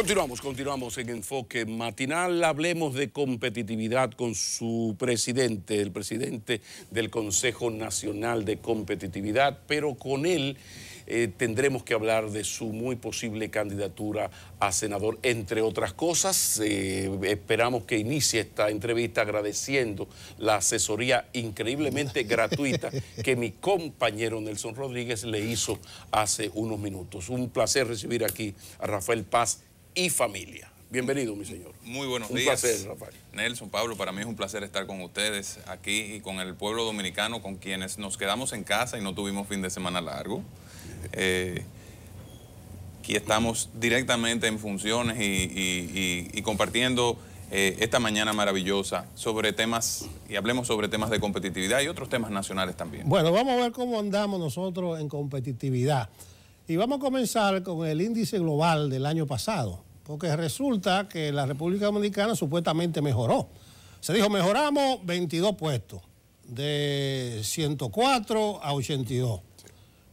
Continuamos, continuamos en Enfoque Matinal. Hablemos de competitividad con su presidente, el presidente del Consejo Nacional de Competitividad, pero con él eh, tendremos que hablar de su muy posible candidatura a senador, entre otras cosas. Eh, esperamos que inicie esta entrevista agradeciendo la asesoría increíblemente gratuita que mi compañero Nelson Rodríguez le hizo hace unos minutos. Un placer recibir aquí a Rafael Paz y familia. Bienvenido, mi señor. Muy buenos días. Un placer, Rafael. Nelson, Pablo, para mí es un placer estar con ustedes aquí y con el pueblo dominicano, con quienes nos quedamos en casa y no tuvimos fin de semana largo. Eh, aquí estamos directamente en funciones y, compartiendo eh, esta mañana maravillosa sobre temas, y hablemos sobre temas de competitividad y otros temas nacionales también. Bueno, vamos a ver cómo andamos nosotros en competitividad. Y vamos a comenzar con el índice global del año pasado porque resulta que la República Dominicana supuestamente mejoró. Se dijo, mejoramos 22 puestos, de 104 a 82.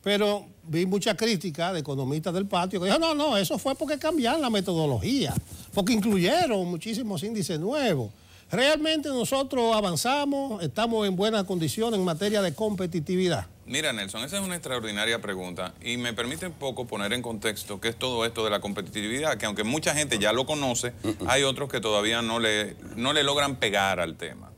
Pero vi mucha crítica de economistas del patio que dijeron, no, no, eso fue porque cambiaron la metodología, porque incluyeron muchísimos índices nuevos. Realmente nosotros avanzamos, estamos en buenas condiciones en materia de competitividad. Mira, Nelson, esa es una extraordinaria pregunta y me permite un poco poner en contexto qué es todo esto de la competitividad, que aunque mucha gente ya lo conoce, hay otros que todavía no le, no le logran pegar al tema.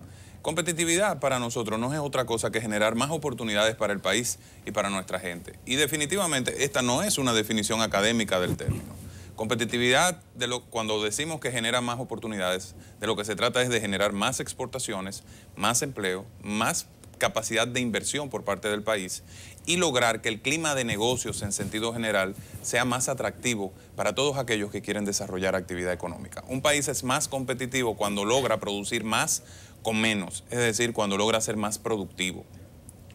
Competitividad para nosotros no es otra cosa que generar más oportunidades para el país y para nuestra gente. Y definitivamente esta no es una definición académica del término. Competitividad, de lo, cuando decimos que genera más oportunidades, de lo que se trata es de generar más exportaciones, más empleo, más capacidad de inversión por parte del país y lograr que el clima de negocios en sentido general sea más atractivo para todos aquellos que quieren desarrollar actividad económica. Un país es más competitivo cuando logra producir más con menos, es decir, cuando logra ser más productivo.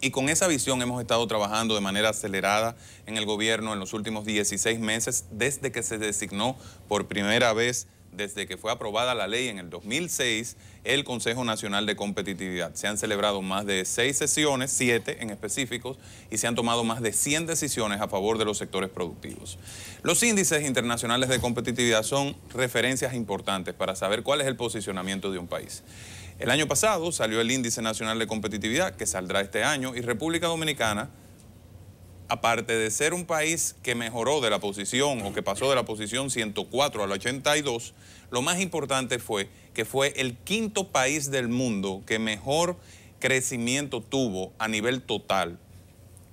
Y con esa visión hemos estado trabajando de manera acelerada en el gobierno en los últimos 16 meses, desde que se designó por primera vez desde que fue aprobada la ley en el 2006, el Consejo Nacional de Competitividad. Se han celebrado más de seis sesiones, siete en específicos, y se han tomado más de 100 decisiones a favor de los sectores productivos. Los índices internacionales de competitividad son referencias importantes para saber cuál es el posicionamiento de un país. El año pasado salió el Índice Nacional de Competitividad, que saldrá este año, y República Dominicana aparte de ser un país que mejoró de la posición o que pasó de la posición 104 al 82, lo más importante fue que fue el quinto país del mundo que mejor crecimiento tuvo a nivel total.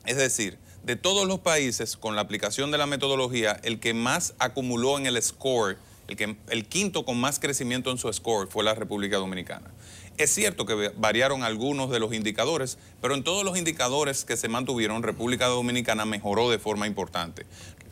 Es decir, de todos los países con la aplicación de la metodología, el que más acumuló en el score, el, que, el quinto con más crecimiento en su score fue la República Dominicana. Es cierto que variaron algunos de los indicadores, pero en todos los indicadores que se mantuvieron, República Dominicana mejoró de forma importante.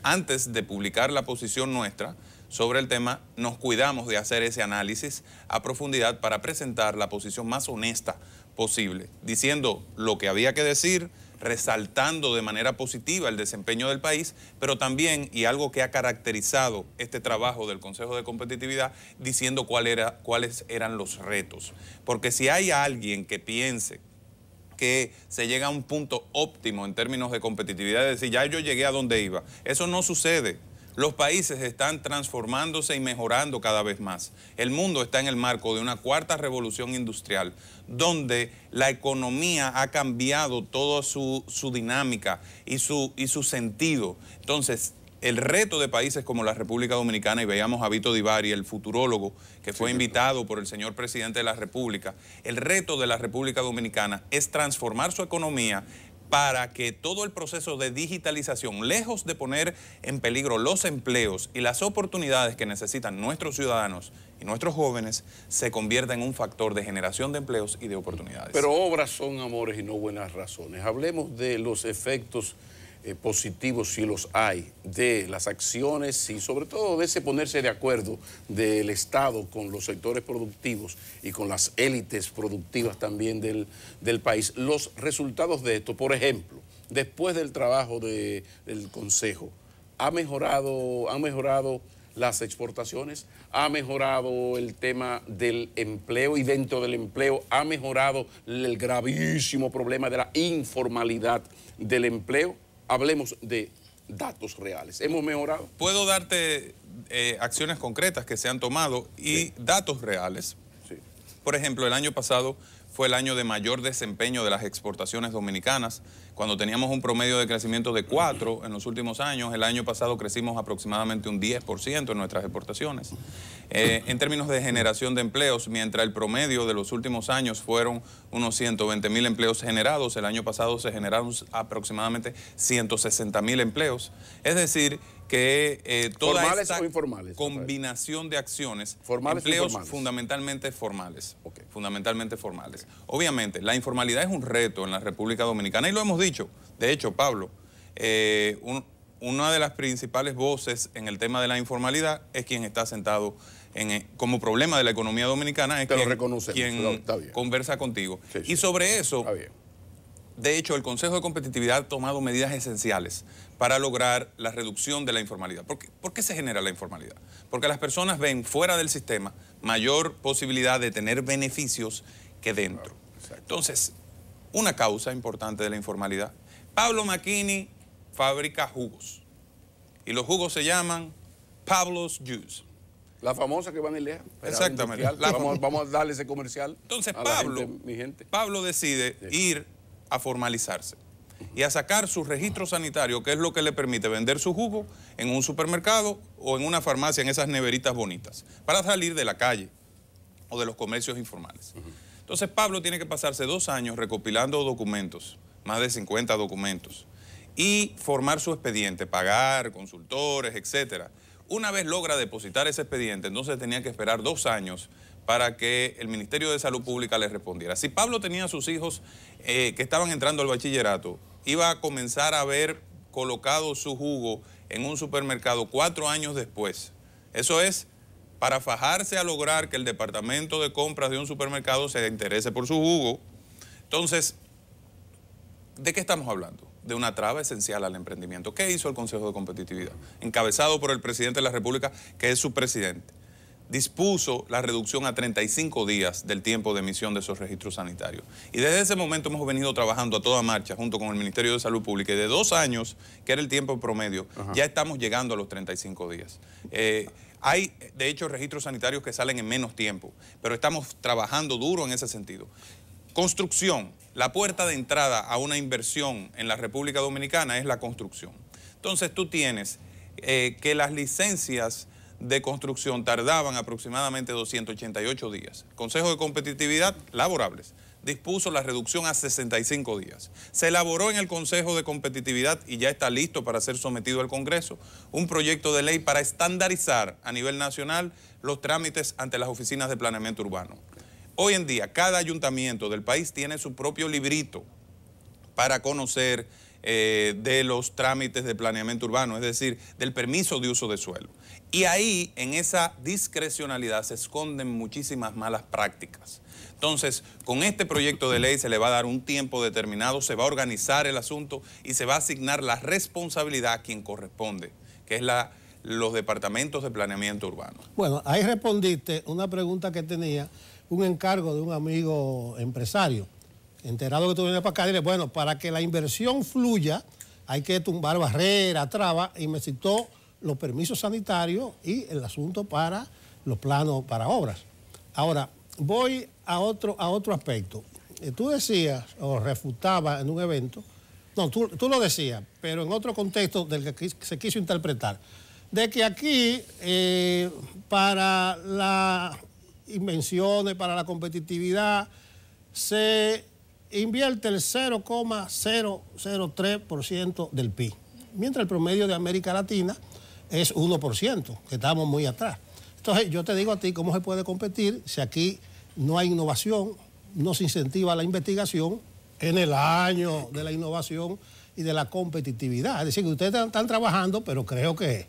Antes de publicar la posición nuestra sobre el tema, nos cuidamos de hacer ese análisis a profundidad para presentar la posición más honesta posible, diciendo lo que había que decir, resaltando de manera positiva el desempeño del país, pero también, y algo que ha caracterizado este trabajo del Consejo de Competitividad, diciendo cuáles eran los retos. Porque si hay alguien que piense que se llega a un punto óptimo en términos de competitividad, es decir, ya yo llegué a donde iba, eso no sucede. Los países están transformándose y mejorando cada vez más. El mundo está en el marco de una cuarta revolución industrial, donde la economía ha cambiado toda su, dinámica y su, y su sentido. Entonces, el reto de países como la República Dominicana, y veíamos a Vito Divari, el futurólogo que fue invitado por el señor presidente de la República, el reto de la República Dominicana es transformar su economía para que todo el proceso de digitalización, lejos de poner en peligro los empleos y las oportunidades que necesitan nuestros ciudadanos y nuestros jóvenes, se convierta en un factor de generación de empleos y de oportunidades. Pero obras son amores y no buenas razones. Hablemos de los efectos eh, positivos, si los hay, de las acciones y sobre todo de ese ponerse de acuerdo del Estado con los sectores productivos y con las élites productivas también del, país. Los resultados de esto, por ejemplo, después del trabajo del Consejo, ¿ha mejorado, ha mejorado las exportaciones? ¿Ha mejorado el tema del empleo y dentro del empleo ha mejorado el gravísimo problema de la informalidad del empleo? hablemos de datos reales. Hemos mejorado. Puedo darte eh, acciones concretas que se han tomado y datos reales. Sí. Por ejemplo, el año pasado fue el año de mayor desempeño de las exportaciones dominicanas, cuando teníamos un promedio de crecimiento de 4 en los últimos años, el año pasado crecimos aproximadamente un 10% en nuestras exportaciones. Eh, en términos de generación de empleos, mientras el promedio de los últimos años fueron unos 120 mil empleos generados, el año pasado se generaron aproximadamente 160 mil empleos. Es decir, que eh, toda esta combinación de acciones, formales empleos fundamentalmente formales, fundamentalmente formales. Obviamente, la informalidad es un reto en la República Dominicana y lo hemos dicho. De hecho, Pablo, eh, una de las principales voces en el tema de la informalidad es quien está sentado en, eh, como problema de la economía dominicana, es quien, lo quien conversa contigo. y sobre eso de hecho, el Consejo de Competitividad ha tomado medidas esenciales para lograr la reducción de la informalidad. ¿Por qué, se genera la informalidad? Porque las personas ven fuera del sistema mayor posibilidad de tener beneficios que dentro. Entonces, una causa importante de la informalidad. Pablo Macchini fabrica jugos y los jugos se llaman Pablo's Juice. La famosa que van a leer. Exactamente. vamos, a darle ese comercial. Entonces, Pablo, Pablo decide ir a formalizarse y a sacar su registro sanitario, que es lo que le permite vender su jugo en un supermercado o en una farmacia, en esas neveritas bonitas, para salir de la calle o de los comercios informales. Entonces Pablo tiene que pasarse dos años recopilando documentos, más de 50 documentos, y formar su expediente, pagar, consultores, etc. Una vez logra depositar ese expediente, entonces tenía que esperar dos años para que el Ministerio de Salud Pública le respondiera. Si Pablo tenía a sus hijos eh, que estaban entrando al bachillerato, iba a comenzar a haber colocado su jugo en un supermercado cuatro años después. Eso es para fajarse a lograr que el departamento de compras de un supermercado se interese por su jugo. Entonces, ¿de qué estamos hablando? de una traba esencial al emprendimiento. ¿Qué hizo el Consejo de Competitividad? Encabezado por el presidente de la República, que es su presidente dispuso la reducción a 35 días del tiempo de emisión de esos registros sanitarios. Y desde ese momento hemos venido trabajando a toda marcha junto con el Ministerio de Salud Pública y de dos años, que era el tiempo promedio, ya estamos llegando a los 35 días. Eh, hay, de hecho, registros sanitarios que salen en menos tiempo, pero estamos trabajando duro en ese sentido. Construcción. La puerta de entrada a una inversión en la República Dominicana es la construcción. Entonces tú tienes eh, que las licencias de construcción tardaban aproximadamente 288 días. El Consejo de Competitividad Laborables dispuso la reducción a 65 días. Se elaboró en el Consejo de Competitividad y ya está listo para ser sometido al Congreso un proyecto de ley para estandarizar a nivel nacional los trámites ante las oficinas de planeamiento urbano. Hoy en día, cada ayuntamiento del país tiene su propio librito para conocer eh, de los trámites de planeamiento urbano, es decir, del permiso de uso de suelo. Y ahí, en esa discrecionalidad, se esconden muchísimas malas prácticas. Entonces, con este proyecto de ley se le va a dar un tiempo determinado, se va a organizar el asunto y se va a asignar la responsabilidad a quien corresponde, que es los departamentos de planeamiento urbano. Bueno, ahí respondiste una pregunta que tenía un encargo de un amigo empresario. Enterado que tú vienes para acá, dile, bueno, para que la inversión fluya hay que tumbar barreras, trabas, y me citó los permisos sanitarios y el asunto para los planos para obras. Ahora, voy a otro, a otro aspecto. Eh, tú decías o refutabas en un evento, no, tú, lo decías, pero en otro contexto del que se quiso interpretar, de que aquí eh, para las invenciones, para la competitividad, se invierte el 0,003% del PIB, mientras el promedio de América Latina es 1%, que estamos muy atrás. Entonces, yo te digo a ti cómo se puede competir si aquí no hay innovación, no se incentiva la investigación en el año de la innovación y de la competitividad. Es decir, que ustedes están, trabajando, pero creo que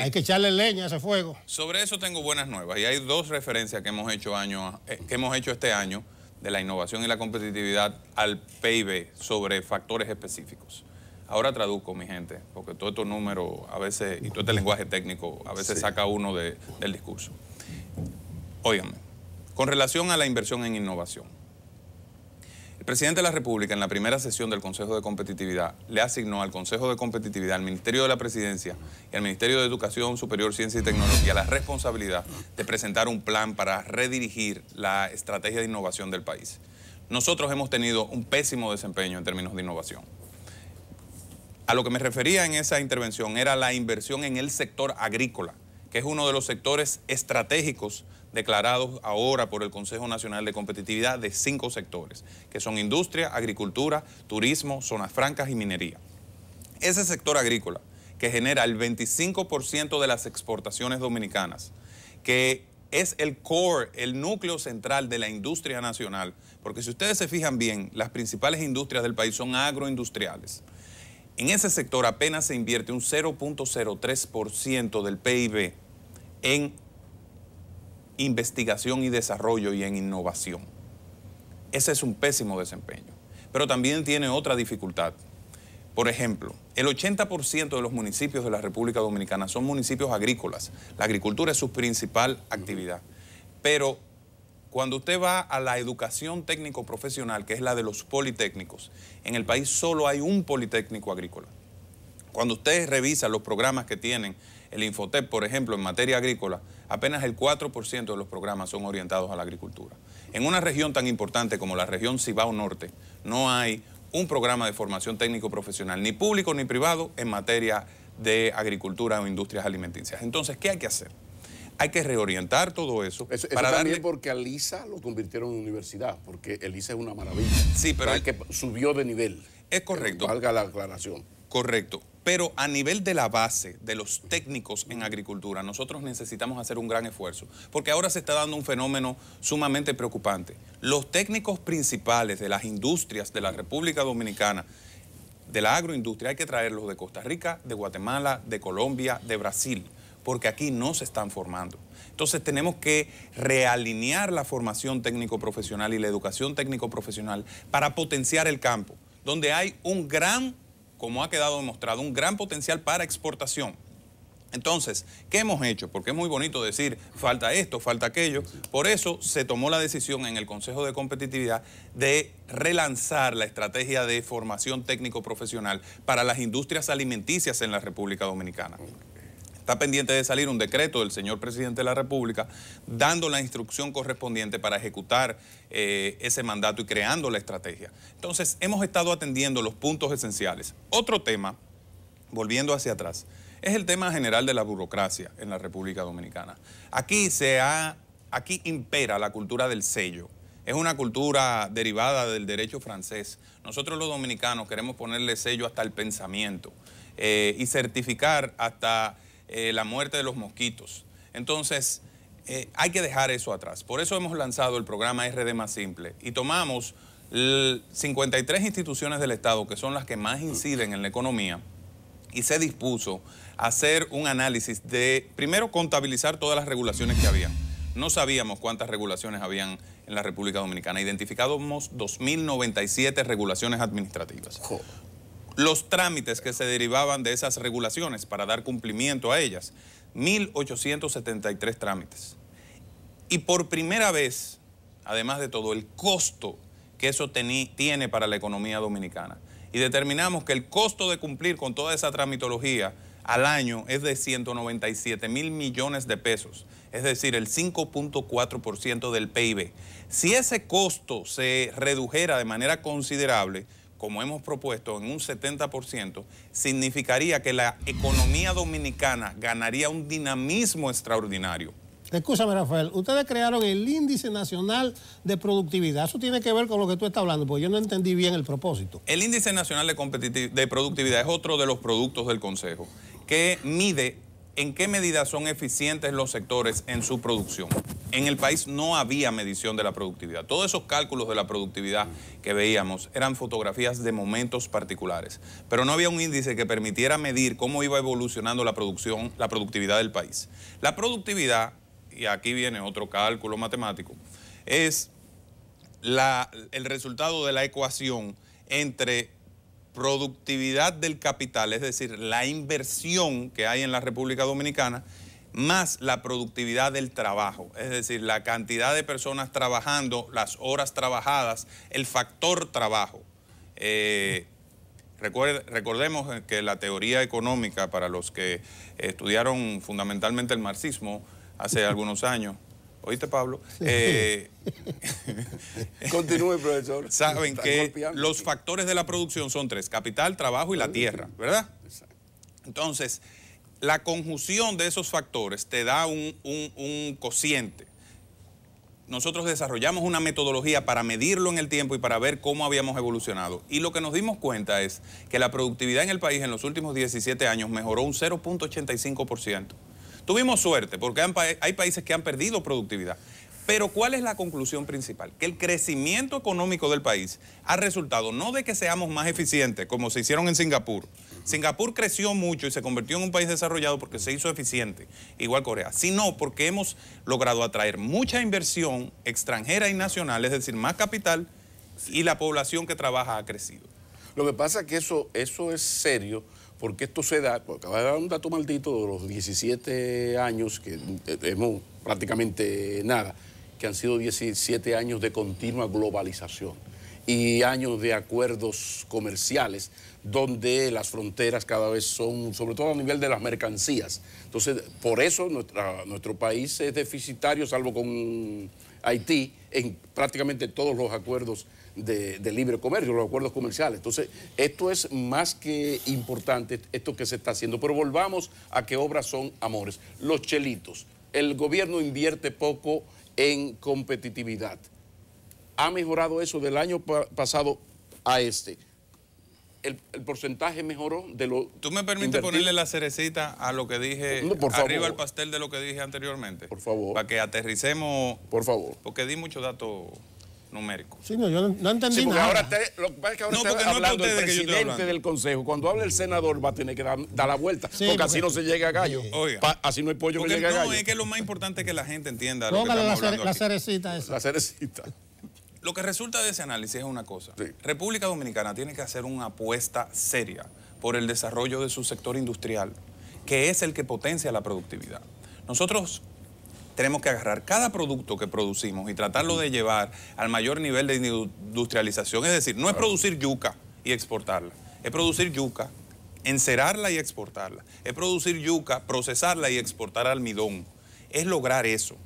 hay que echarle leña a ese fuego. Sobre eso tengo buenas nuevas y hay dos referencias que hemos hecho, año, eh, que hemos hecho este año de la innovación y la competitividad al PIB sobre factores específicos. Ahora traduzco, mi gente, porque todos estos números a veces, y todo este lenguaje técnico, a veces saca uno del discurso. Óigame, con relación a la inversión en innovación, el presidente de la República en la primera sesión del Consejo de Competitividad le asignó al Consejo de Competitividad, al Ministerio de la Presidencia y al Ministerio de Educación Superior, Ciencia y Tecnología la responsabilidad de presentar un plan para redirigir la estrategia de innovación del país. Nosotros hemos tenido un pésimo desempeño en términos de innovación. A lo que me refería en esa intervención era la inversión en el sector agrícola, que es uno de los sectores estratégicos declarados ahora por el Consejo Nacional de Competitividad de cinco sectores, que son industria, agricultura, turismo, zonas francas y minería. Ese sector agrícola, que genera el 25% de las exportaciones dominicanas, que es el core, el núcleo central de la industria nacional, porque si ustedes se fijan bien, las principales industrias del país son agroindustriales. En ese sector apenas se invierte un 0.03% del PIB en investigación y desarrollo y en innovación. Ese es un pésimo desempeño. Pero también tiene otra dificultad. Por ejemplo, el 80% de los municipios de la República Dominicana son municipios agrícolas. La agricultura es su principal actividad. Pero cuando usted va a la educación técnico profesional, que es la de los politécnicos, en el país solo hay un politécnico agrícola. Cuando usted revisa los programas que tienen el Infotec, por ejemplo, en materia agrícola, apenas el 4% de los programas son orientados a la agricultura. En una región tan importante como la región Cibao Norte, no hay un programa de formación técnico profesional, ni público ni privado, en materia de agricultura o industrias alimenticias. Entonces, ¿qué hay que hacer? Hay que reorientar todo eso. para también porque a Lisa lo convirtieron en universidad, porque Elisa es una maravilla. Sí, pero... hay que subió de nivel. Es correcto. Valga la aclaración. Correcto. Pero a nivel de la base, de los técnicos en agricultura, nosotros necesitamos hacer un gran esfuerzo, porque ahora se está dando un fenómeno sumamente preocupante. Los técnicos principales de las industrias de la República Dominicana, de la agroindustria, hay que traerlos de Costa Rica, de Guatemala, de Colombia, de Brasil porque aquí no se están formando. Entonces tenemos que realinear la formación técnico-profesional y la educación técnico-profesional para potenciar el campo, donde hay un gran, como ha quedado demostrado, un gran potencial para exportación. Entonces, ¿qué hemos hecho? Porque es muy bonito decir, falta esto, falta aquello. Por eso se tomó la decisión en el Consejo de Competitividad de relanzar la estrategia de formación técnico-profesional para las industrias alimenticias en la República Dominicana está pendiente de salir un decreto del señor presidente de la República dando la instrucción correspondiente para ejecutar eh, ese mandato y creando la estrategia. Entonces, hemos estado atendiendo los puntos esenciales. Otro tema, volviendo hacia atrás, es el tema general de la burocracia en la República Dominicana. Aquí se ha, aquí impera la cultura del sello. Es una cultura derivada del derecho francés. Nosotros los dominicanos queremos ponerle sello hasta el pensamiento eh, y certificar hasta eh, la muerte de los mosquitos. Entonces, eh, hay que dejar eso atrás. Por eso hemos lanzado el programa RD Más Simple y tomamos 53 instituciones del Estado, que son las que más inciden en la economía, y se dispuso a hacer un análisis de, primero, contabilizar todas las regulaciones que había. No sabíamos cuántas regulaciones habían en la República Dominicana. Identificamos 2.097 regulaciones administrativas los trámites que se derivaban de esas regulaciones para dar cumplimiento a ellas, 1.873 trámites. Y por primera vez, además de todo, el costo que eso tiene para la economía dominicana. Y determinamos que el costo de cumplir con toda esa tramitología al año es de 197 mil millones de pesos, es decir, el 5.4% del PIB. Si ese costo se redujera de manera considerable, como hemos propuesto, en un 70%, significaría que la economía dominicana ganaría un dinamismo extraordinario. Escúchame, Rafael, ustedes crearon el Índice Nacional de Productividad. Eso tiene que ver con lo que tú estás hablando, porque yo no entendí bien el propósito. El Índice Nacional de, de Productividad es otro de los productos del Consejo, que mide en qué medida son eficientes los sectores en su producción en el país no había medición de la productividad. Todos esos cálculos de la productividad que veíamos eran fotografías de momentos particulares, pero no había un índice que permitiera medir cómo iba evolucionando la producción, la productividad del país. La productividad, y aquí viene otro cálculo matemático, es el resultado de la ecuación entre productividad del capital, es decir, la inversión que hay en la República Dominicana, más la productividad del trabajo, es decir, la cantidad de personas trabajando, las horas trabajadas, el factor trabajo. Eh, recordemos que la teoría económica, para los que estudiaron fundamentalmente el marxismo hace algunos años, ¿Oíste, Pablo? Eh, Continúe, profesor. Saben que los factores de la producción son tres, capital, trabajo y la tierra, ¿verdad? Entonces, la conjunción de esos factores te da un, un, un cociente nosotros desarrollamos una metodología para medirlo en el tiempo y para ver cómo habíamos evolucionado. Y lo que nos dimos cuenta es que la productividad en el país en los últimos 17 años mejoró un 0.85%. Tuvimos suerte porque hay países que han perdido productividad. Pero ¿cuál es la conclusión principal? Que el crecimiento económico del país ha resultado no de que seamos más eficientes, como se hicieron en Singapur, Singapur creció mucho y se convirtió en un país desarrollado porque se hizo eficiente, igual Corea, sino porque hemos logrado atraer mucha inversión extranjera y nacional, es decir, más capital y la población que trabaja ha crecido. Lo que pasa es que eso, eso es serio porque esto se da, pues, acaba de dar un dato maldito de los 17 años, que eh, hemos prácticamente nada, que han sido 17 años de continua globalización y años de acuerdos comerciales donde las fronteras cada vez son, sobre todo a nivel de las mercancías. Entonces, por eso nuestro país es deficitario, salvo con Haití, en prácticamente todos los acuerdos de, de, libre comercio, los acuerdos comerciales. Entonces, esto es más que importante, esto que se está haciendo. Pero volvamos a qué obras son amores. Los chelitos. El gobierno invierte poco en competitividad ha mejorado eso del año pasado a este. El, porcentaje mejoró de lo. ¿Tú me permites ponerle la cerecita a lo que dije por favor. arriba al pastel de lo que dije anteriormente? Por favor. Para que aterricemos. Por favor. Porque di muchos datos numérico. Sí, no, yo no entendí nada. Ahora te, lo que que ahora no, está no hablando el presidente del Consejo. Cuando habla el senador va a tener que dar, la vuelta, porque, así no se llega a gallo. Eh, oiga, así no hay pollo que llegue a gallo. No, es que lo más importante es que la gente entienda. Póngale la, cerecita esa. La cerecita. Lo que resulta de ese análisis es una cosa. República Dominicana tiene que hacer una apuesta seria por el desarrollo de su sector industrial, que es el que potencia la productividad. Nosotros tenemos que agarrar cada producto que producimos y tratarlo de llevar al mayor nivel de industrialización. Es decir, no es producir yuca y exportarla, es producir yuca, encerarla y exportarla, es producir yuca, procesarla y exportar almidón. Es lograr eso.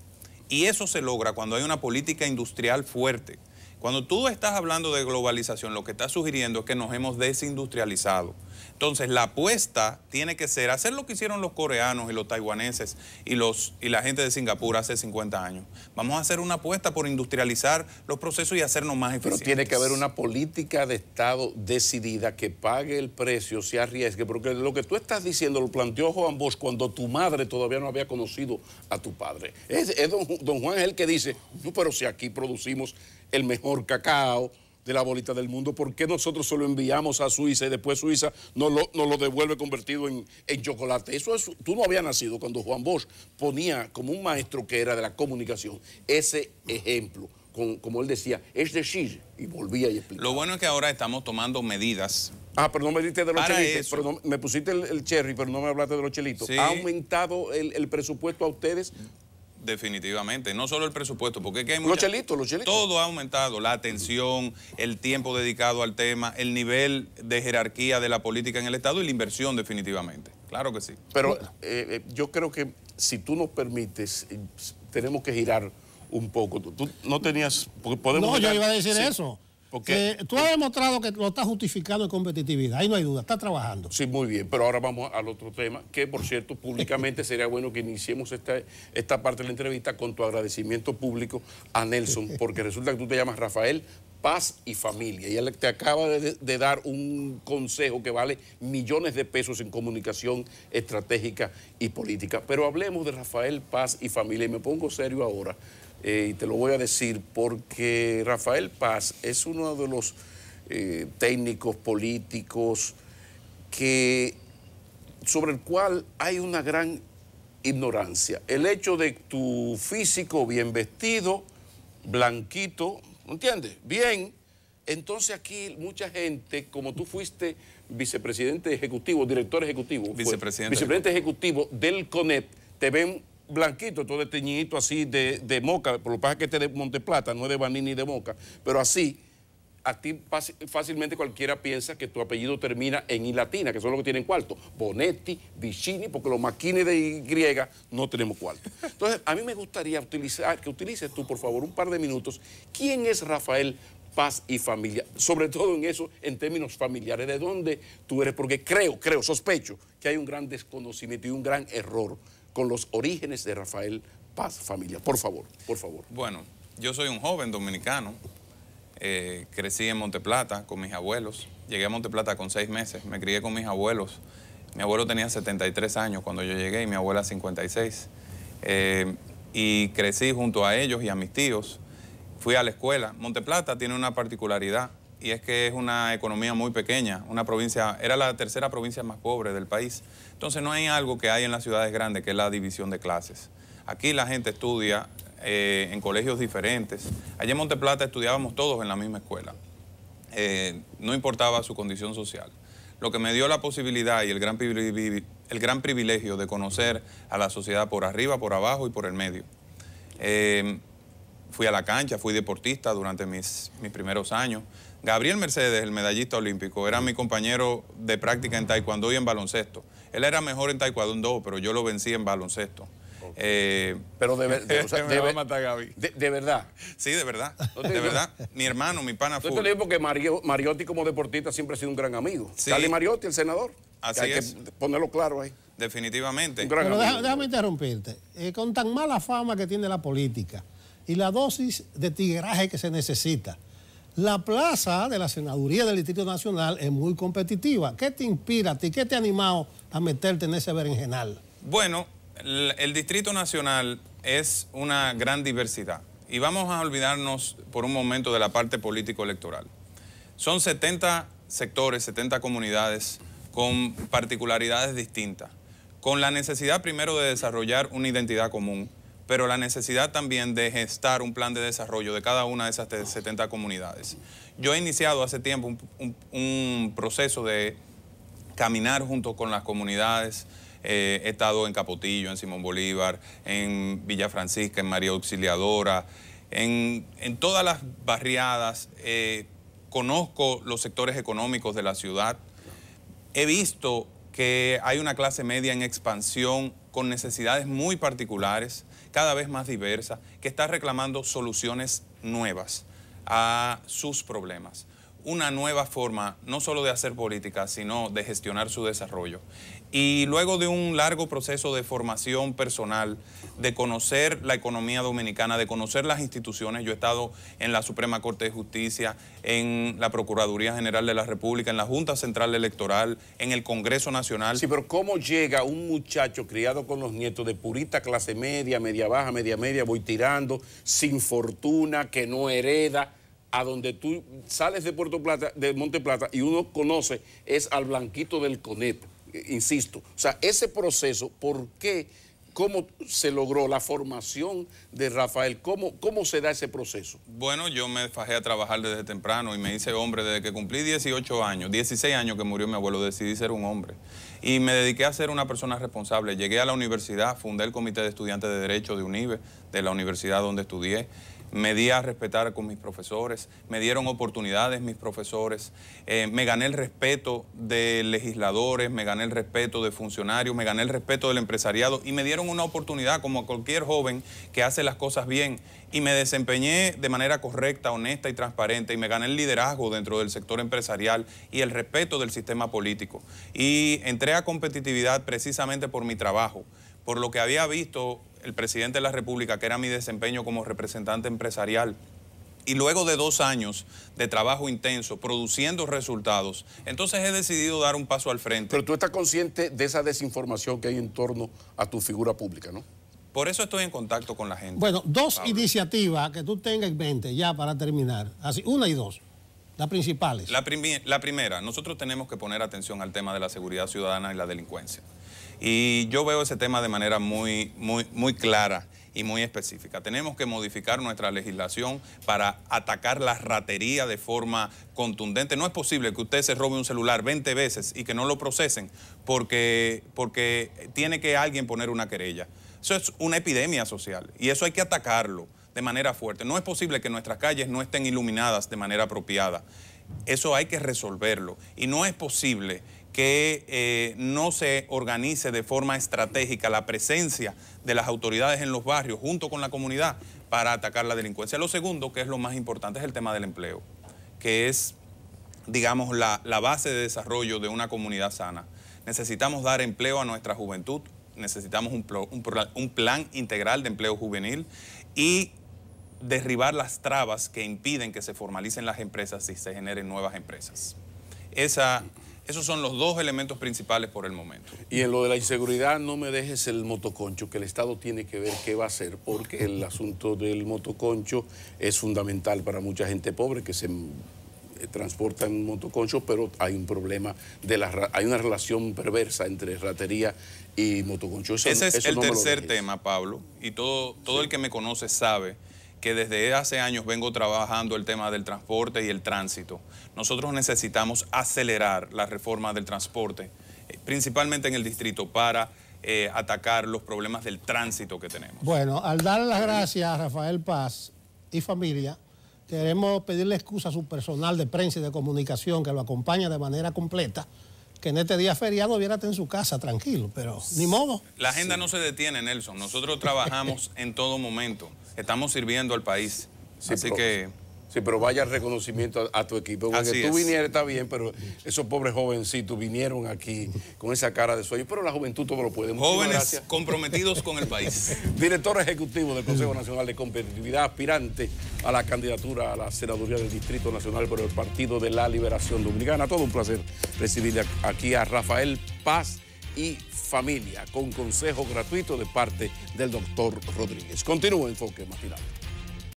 Y eso se logra cuando hay una política industrial fuerte. Cuando tú estás hablando de globalización, lo que estás sugiriendo es que nos hemos desindustrializado. Entonces, la apuesta tiene que ser hacer lo que hicieron los coreanos y los taiwaneses y, los, y la gente de Singapur hace 50 años. Vamos a hacer una apuesta por industrializar los procesos y hacernos más eficientes. Pero tiene que haber una política de Estado decidida que pague el precio, se arriesgue, porque lo que tú estás diciendo lo planteó Juan Bosch cuando tu madre todavía no había conocido a tu padre. Es, don, Juan el que dice, no, pero si aquí producimos el mejor cacao de la bolita del mundo, ¿por qué nosotros se lo enviamos a Suiza y después Suiza nos lo, lo devuelve convertido en, chocolate? Eso es, tú no habías nacido cuando Juan Bosch ponía como un maestro que era de la comunicación ese ejemplo, como él decía, es decir, y volvía y explicaba. Lo bueno es que ahora estamos tomando medidas. Ah, pero no me diste de los chelitos, me pusiste el, cherry, pero no me hablaste de los chelitos. ¿Ha aumentado el, el presupuesto a ustedes Definitivamente, no solo el presupuesto, porque que hay Los chelitos, los chelitos. Todo ha aumentado, la atención, el tiempo dedicado al tema, el nivel de jerarquía de la política en el Estado y la inversión definitivamente, claro que sí. Pero eh, eh, yo creo que si tú nos permites, eh, tenemos que girar un poco. Tú no tenías... Podemos no, yo iba a decir eso. Porque... Eh, tú has demostrado que lo estás justificando en competitividad, ahí no hay duda, está trabajando. Sí, muy bien, pero ahora vamos al otro tema, que por cierto, públicamente sería bueno que iniciemos esta, esta parte de la entrevista con tu agradecimiento público a Nelson, porque resulta que tú te llamas Rafael paz y familia. Y él te acaba de, dar un consejo que vale millones de pesos en comunicación estratégica y política. Pero hablemos de Rafael Paz y familia. Y me pongo serio ahora, eh, y te lo voy a decir, porque Rafael Paz es uno de los eh, técnicos políticos que, sobre el cual hay una gran ignorancia. El hecho de tu físico bien vestido, blanquito, ¿Entiendes? Bien. Entonces aquí mucha gente, como tú fuiste vicepresidente ejecutivo, director ejecutivo, vicepresidente, ejecutivo. del CONET, te ven blanquito, todo este teñito así de, de moca, por lo que pasa que este es de Monteplata, no es de Baní ni de moca, pero así, a ti fácilmente cualquiera piensa que tu apellido termina en I latina, que son los que tienen cuarto. Bonetti, Vicini, porque los maquines de Y no tenemos cuarto. Entonces, a mí me gustaría que utilices tú, por favor, un par de minutos. ¿Quién es Rafael Paz y Familia? Sobre todo en eso, en términos familiares, de dónde tú eres, porque creo, creo, sospecho que hay un gran desconocimiento y un gran error con los orígenes de Rafael Paz Familia. Por favor, por favor. Bueno, yo soy un joven dominicano eh, crecí en Monteplata con mis abuelos. Llegué a Monteplata con seis meses, me crié con mis abuelos. Mi abuelo tenía 73 años cuando yo llegué y mi abuela 56. Eh, y crecí junto a ellos y a mis tíos. Fui a la escuela. Monteplata tiene una particularidad y es que es una economía muy pequeña, una provincia, era la tercera provincia más pobre del país. Entonces no hay algo que hay en las ciudades grandes, que es la división de clases. Aquí la gente estudia eh, en colegios diferentes. Allá en Monteplata estudiábamos todos en la misma escuela. Eh, no importaba su condición social. Lo que me dio la posibilidad y el gran, el gran privilegio de conocer a la sociedad por arriba, por abajo y por el medio. Eh, fui a la cancha, fui deportista durante mis, mis primeros años. Gabriel Mercedes, el medallista olímpico, era mi compañero de práctica en taekwondo y en baloncesto. Él era mejor en taekwondo, pero yo lo vencí en baloncesto. Eh, pero de, de, de, verdad. Sí, de verdad. De verdad. Mi hermano, mi pana. Yo te digo porque Mariotti como deportista siempre ha sido un gran amigo. Sali Mariotti, el senador. Así hay que ponerlo claro ahí. Definitivamente. Pero déjame, interrumpirte. Eh, con tan mala fama que tiene la política y la dosis de tigraje que se necesita, la plaza de la senaduría del Distrito Nacional es muy competitiva. ¿Qué te inspira a ti? ¿Qué te ha animado a meterte en ese berenjenal? Bueno, el, Distrito Nacional es una gran diversidad. Y vamos a olvidarnos por un momento de la parte político-electoral. Son 70 sectores, 70 comunidades con particularidades distintas, con la necesidad primero de desarrollar una identidad común, pero la necesidad también de gestar un plan de desarrollo de cada una de esas 70 comunidades. Yo he iniciado hace tiempo un proceso de caminar junto con las comunidades, eh, he estado en Capotillo, en Simón Bolívar, en Villa Francisca, en María Auxiliadora, en, todas las barriadas. Eh, conozco los sectores económicos de la ciudad. He visto que hay una clase media en expansión con necesidades muy particulares, cada vez más diversas, que está reclamando soluciones nuevas a sus problemas una nueva forma, no solo de hacer política, sino de gestionar su desarrollo. Y luego de un largo proceso de formación personal, de conocer la economía dominicana, de conocer las instituciones, yo he estado en la Suprema Corte de Justicia, en la Procuraduría General de la República, en la Junta Central Electoral, en el Congreso Nacional. Sí, pero ¿cómo llega un muchacho criado con los nietos de purita clase media, media baja, media media, voy tirando, sin fortuna, que no hereda? a donde tú sales de Puerto Plata, de Monte Plata, y uno conoce es al Blanquito del Conet, insisto. O sea, ese proceso, ¿por qué? ¿Cómo se logró la formación de Rafael? ¿Cómo, ¿Cómo se da ese proceso? Bueno, yo me fajé a trabajar desde temprano y me hice hombre desde que cumplí 18 años, 16 años que murió mi abuelo, decidí ser un hombre. Y me dediqué a ser una persona responsable. Llegué a la universidad, fundé el Comité de Estudiantes de Derecho de UNIBE, de la universidad donde estudié me di a respetar con mis profesores, me dieron oportunidades mis profesores, eh, me gané el respeto de legisladores, me gané el respeto de funcionarios, me gané el respeto del empresariado y me dieron una oportunidad como cualquier joven que hace las cosas bien y me desempeñé de manera correcta, honesta y transparente y me gané el liderazgo dentro del sector empresarial y el respeto del sistema político. Y entré a competitividad precisamente por mi trabajo, por lo que había visto el presidente de la República, que era mi desempeño como representante empresarial, y luego de dos años de trabajo intenso, produciendo resultados, entonces he decidido dar un paso al frente. Pero tú estás consciente de esa desinformación que hay en torno a tu figura pública, ¿no? Por eso estoy en contacto con la gente. Bueno, dos iniciativas que tú tengas en mente ya para terminar. Así, una y dos. Las principales. la primera, nosotros tenemos que poner atención al tema de la seguridad ciudadana y la delincuencia. Y yo veo ese tema de manera muy, muy, clara y muy específica. Tenemos que modificar nuestra legislación para atacar la ratería de forma contundente. No es posible que usted se robe un celular 20 veces y que no lo procesen porque, porque tiene que alguien poner una querella. Eso es una epidemia social y eso hay que atacarlo de manera fuerte. No es posible que nuestras calles no estén iluminadas de manera apropiada. Eso hay que resolverlo. Y no es posible que eh, no se organice de forma estratégica la presencia de las autoridades en los barrios junto con la comunidad para atacar la delincuencia. Lo segundo, que es lo más importante, es el tema del empleo, que es, digamos, la, base de desarrollo de una comunidad sana. Necesitamos dar empleo a nuestra juventud, necesitamos un, un plan integral de empleo juvenil y derribar las trabas que impiden que se formalicen las empresas y se generen nuevas empresas. Esa esos son los dos elementos principales por el momento. Y en lo de la inseguridad, no me dejes el motoconcho, que el Estado tiene que ver qué va a hacer, porque el asunto del motoconcho es fundamental para mucha gente pobre que se eh, transporta en motoconcho, pero hay un problema, de la, hay una relación perversa entre ratería y motoconcho. Ese es el tercer tema, Pablo, y todo, todo el que me conoce sabe que desde hace años vengo trabajando el tema del transporte y el tránsito. Nosotros necesitamos acelerar la reforma del transporte, eh, principalmente en el distrito, para eh, atacar los problemas del tránsito que tenemos. Bueno, al dar las gracias a Rafael Paz y familia, queremos pedirle excusa a su personal de prensa y de comunicación que lo acompaña de manera completa que en este día feriado viérate en su casa tranquilo, pero ni modo. La agenda no se detiene, Nelson. Nosotros trabajamos en todo momento estamos sirviendo al país. Así que. Sí, pero vaya reconocimiento a, tu equipo. Porque tú vinieras, está bien, pero esos pobres jovencitos vinieron aquí con esa cara de sueño. Pero la juventud todo lo puede. Jóvenes comprometidos con el país. Director Ejecutivo del Consejo Nacional de Competitividad, aspirante a la candidatura a la senaduría del Distrito Nacional por el Partido de la Liberación Dominicana. Todo un placer recibirle aquí a Rafael Paz y familia, con consejo gratuito de parte del doctor Rodríguez. Continúa Enfoque Matinal.